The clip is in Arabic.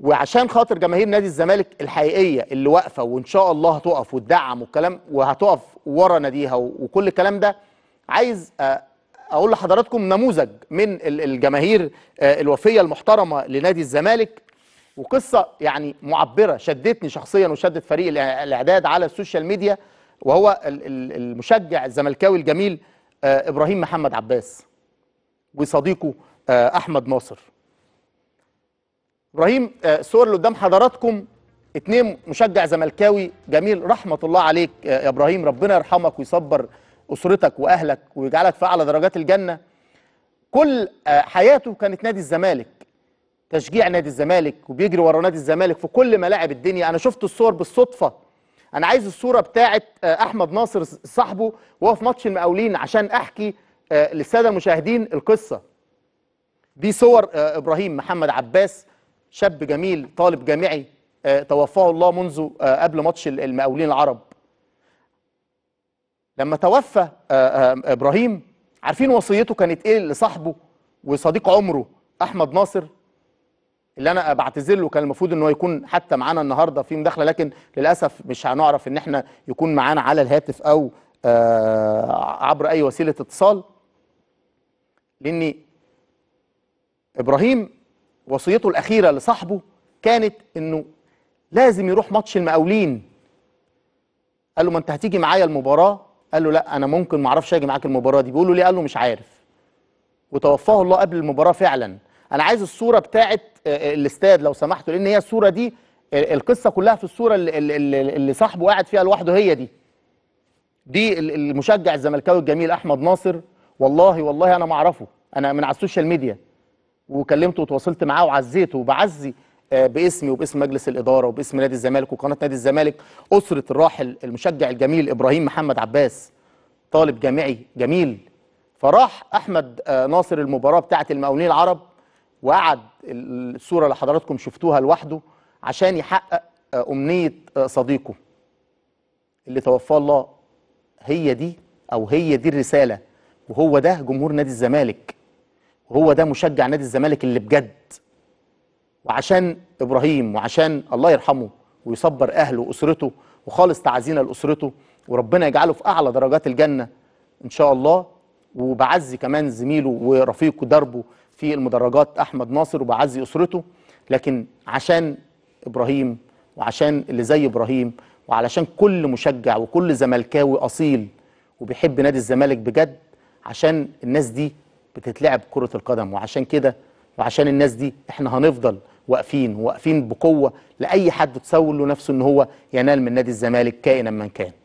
وعشان خاطر جماهير نادي الزمالك الحقيقيه اللي واقفه وان شاء الله هتقف وتدعم والكلام وهتقف ورا ناديها وكل الكلام ده عايز آه، اقول لحضراتكم نموذج من الجماهير آه، الوفيه المحترمه لنادي الزمالك وقصه يعني معبره شدتني شخصيا وشدت فريق الاعداد على السوشيال ميديا وهو المشجع الزملكاوي الجميل آه، ابراهيم محمد عباس وصديقه احمد ناصر ابراهيم الصور آه، اللي قدام حضراتكم اتنين مشجع زملكاوي جميل رحمه الله عليك آه، يا ابراهيم ربنا يرحمك ويصبر اسرتك واهلك ويجعلك في اعلى درجات الجنه كل آه، حياته كانت نادي الزمالك تشجيع نادي الزمالك وبيجري ورا نادي الزمالك في كل ملاعب الدنيا انا شفت الصور بالصدفه انا عايز الصوره بتاعه احمد ناصر صاحبه وهو في ماتش المقاولين عشان احكي للساده المشاهدين القصه دي صور ابراهيم محمد عباس شاب جميل طالب جامعي آه، توفاه الله منذ آه، قبل ماتش المقاولين العرب لما توفى آه، ابراهيم عارفين وصيته كانت ايه لصاحبه وصديق عمره احمد ناصر اللي انا بعتذر له كان المفروض ان هو يكون حتى معانا النهارده في مداخله لكن للاسف مش هنعرف ان احنا يكون معانا على الهاتف او عبر اي وسيله اتصال لاني ابراهيم وصيته الأخيرة لصاحبه كانت إنه لازم يروح ماتش المقاولين قال له ما أنت هتيجي معايا المباراة قال له لا أنا ممكن ما أعرفش أجي معاك المباراة دي بيقول له ليه قال له مش عارف وتوفاه الله قبل المباراة فعلا أنا عايز الصورة بتاعه آه، آه، الاستاد لو سمحتوا لأن هي الصورة دي القصة كلها في الصورة اللي, اللي, اللي صاحبه قاعد فيها لوحده هي دي دي المشجع الزملكاوي الجميل أحمد ناصر والله والله أنا ما أعرفه أنا من على السوشيال ميديا وكلمته وتواصلت معاه وعزيته وبعزي آه، باسمي وباسم مجلس الاداره وباسم نادي الزمالك وقناه نادي الزمالك اسره الراحل المشجع الجميل ابراهيم محمد عباس طالب جامعي جميل فراح احمد آه، ناصر المباراه بتاعه المقاولين العرب وقعد الصوره اللي حضراتكم شفتوها لوحده عشان يحقق آه، امنيه صديقه اللي توفاه الله هي دي او هي دي الرساله وهو ده جمهور نادي الزمالك وهو ده مشجع نادي الزمالك اللي بجد وعشان ابراهيم وعشان الله يرحمه ويصبر اهله واسرته وخالص تعزينا لاسرته وربنا يجعله في اعلى درجات الجنه ان شاء الله وبعزي كمان زميله ورفيقه دربه في المدرجات احمد ناصر وبعزي اسرته لكن عشان ابراهيم وعشان اللي زي ابراهيم وعلشان كل مشجع وكل زملكاوي اصيل وبيحب نادي الزمالك بجد عشان الناس دي بتتلعب كرة القدم وعشان كده وعشان الناس دي احنا هنفضل واقفين واقفين بقوة لأي حد تسول له نفسه ان هو ينال من نادي الزمالك كائنا من كان